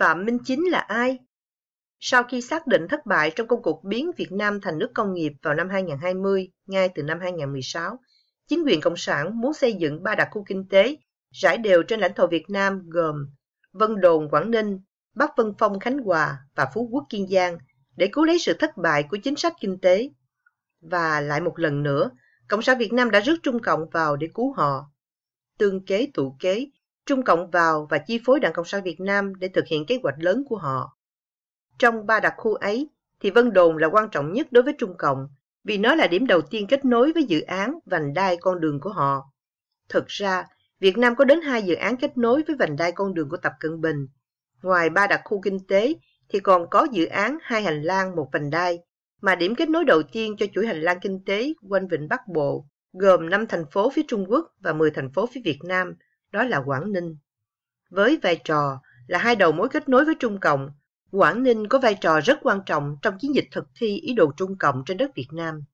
Phạm Minh Chính là ai? Sau khi xác định thất bại trong công cuộc biến Việt Nam thành nước công nghiệp vào năm 2020, ngay từ năm 2016, chính quyền Cộng sản muốn xây dựng ba đặc khu kinh tế rải đều trên lãnh thổ Việt Nam gồm Vân Đồn, Quảng Ninh, Bắc Vân Phong, Khánh Hòa và Phú Quốc, Kiên Giang để cứu lấy sự thất bại của chính sách kinh tế. Và lại một lần nữa, Cộng sản Việt Nam đã rước Trung Cộng vào để cứu họ. Tương kế tụ kế, Trung Cộng vào và chi phối Đảng Cộng sản Việt Nam để thực hiện kế hoạch lớn của họ. Trong ba đặc khu ấy, thì Vân Đồn là quan trọng nhất đối với Trung Cộng vì nó là điểm đầu tiên kết nối với dự án vành đai con đường của họ. Thực ra, Việt Nam có đến hai dự án kết nối với vành đai con đường của Tập Cận Bình. Ngoài ba đặc khu kinh tế thì còn có dự án hai hành lang một vành đai, mà điểm kết nối đầu tiên cho chuỗi hành lang kinh tế quanh Vịnh Bắc Bộ gồm 5 thành phố phía Trung Quốc và 10 thành phố phía Việt Nam – đó là Quảng Ninh. Với vai trò là hai đầu mối kết nối với Trung Cộng, Quảng Ninh có vai trò rất quan trọng trong chiến dịch thực thi ý đồ Trung Cộng trên đất Việt Nam.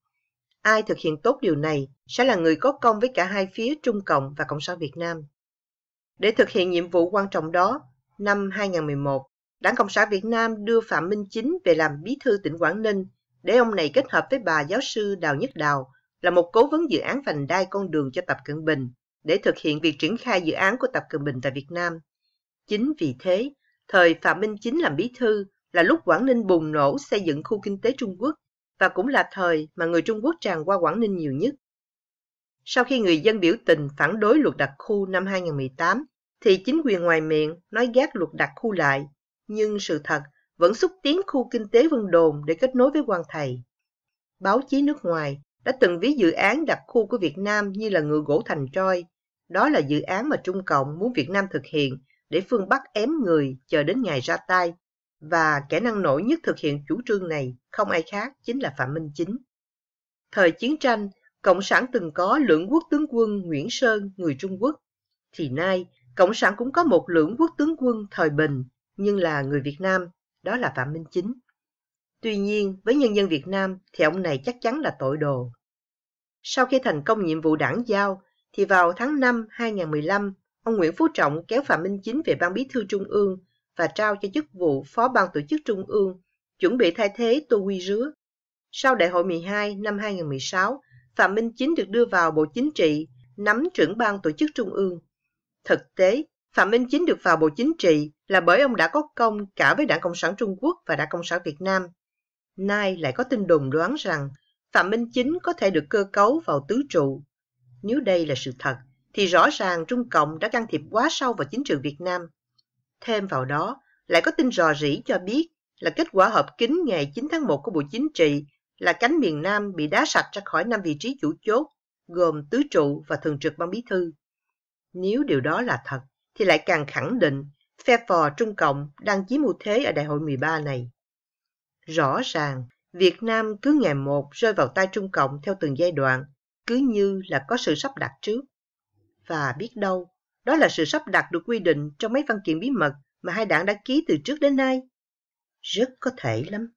Ai thực hiện tốt điều này sẽ là người có công với cả hai phía Trung Cộng và Cộng sản Việt Nam. Để thực hiện nhiệm vụ quan trọng đó, năm 2011, Đảng Cộng sản Việt Nam đưa Phạm Minh Chính về làm bí thư tỉnh Quảng Ninh để ông này kết hợp với bà giáo sư Đào Nhất Đào là một cố vấn dự án vành đai con đường cho Tập Cận Bình để thực hiện việc triển khai dự án của Tập Cận Bình tại Việt Nam. Chính vì thế, thời Phạm Minh Chính làm bí thư là lúc Quảng Ninh bùng nổ xây dựng khu kinh tế Trung Quốc và cũng là thời mà người Trung Quốc tràn qua Quảng Ninh nhiều nhất. Sau khi người dân biểu tình phản đối luật đặc khu năm 2018, thì chính quyền ngoài miệng nói gác luật đặc khu lại, nhưng sự thật vẫn xúc tiến khu kinh tế Vân Đồn để kết nối với quan thầy. Báo chí nước ngoài đã từng ví dự án đặc khu của Việt Nam như là ngựa gỗ thành troi, đó là dự án mà Trung Cộng muốn Việt Nam thực hiện để phương Bắc ém người chờ đến ngày ra tay. Và kẻ năng nổi nhất thực hiện chủ trương này không ai khác chính là Phạm Minh Chính. Thời chiến tranh, Cộng sản từng có lưỡng quốc tướng quân Nguyễn Sơn, người Trung Quốc. Thì nay, Cộng sản cũng có một lưỡng quốc tướng quân thời bình, nhưng là người Việt Nam, đó là Phạm Minh Chính. Tuy nhiên, với nhân dân Việt Nam thì ông này chắc chắn là tội đồ. Sau khi thành công nhiệm vụ đảng giao, thì vào tháng 5 2015, ông Nguyễn Phú Trọng kéo Phạm Minh Chính về Ban Bí thư Trung ương và trao cho chức vụ Phó Ban Tổ chức Trung ương, chuẩn bị thay thế Tô Quy Rứa. Sau Đại hội 12 năm 2016, Phạm Minh Chính được đưa vào Bộ Chính trị, nắm trưởng Ban Tổ chức Trung ương. Thực tế, Phạm Minh Chính được vào Bộ Chính trị là bởi ông đã có công cả với Đảng Cộng sản Trung Quốc và Đảng Cộng sản Việt Nam. Nay lại có tin đồn đoán rằng Phạm Minh Chính có thể được cơ cấu vào tứ trụ nếu đây là sự thật, thì rõ ràng Trung Cộng đã can thiệp quá sâu vào chính trường Việt Nam. Thêm vào đó, lại có tin rò rỉ cho biết là kết quả họp kín ngày 9 tháng 1 của Bộ Chính trị là cánh miền Nam bị đá sạch ra khỏi năm vị trí chủ chốt, gồm tứ trụ và thường trực ban bí thư. Nếu điều đó là thật, thì lại càng khẳng định phe phò Trung Cộng đang chiếm ưu thế ở đại hội 13 này. Rõ ràng, Việt Nam cứ ngày một rơi vào tay Trung Cộng theo từng giai đoạn, cứ như là có sự sắp đặt trước. Và biết đâu, đó là sự sắp đặt được quy định trong mấy văn kiện bí mật mà hai đảng đã ký từ trước đến nay. Rất có thể lắm.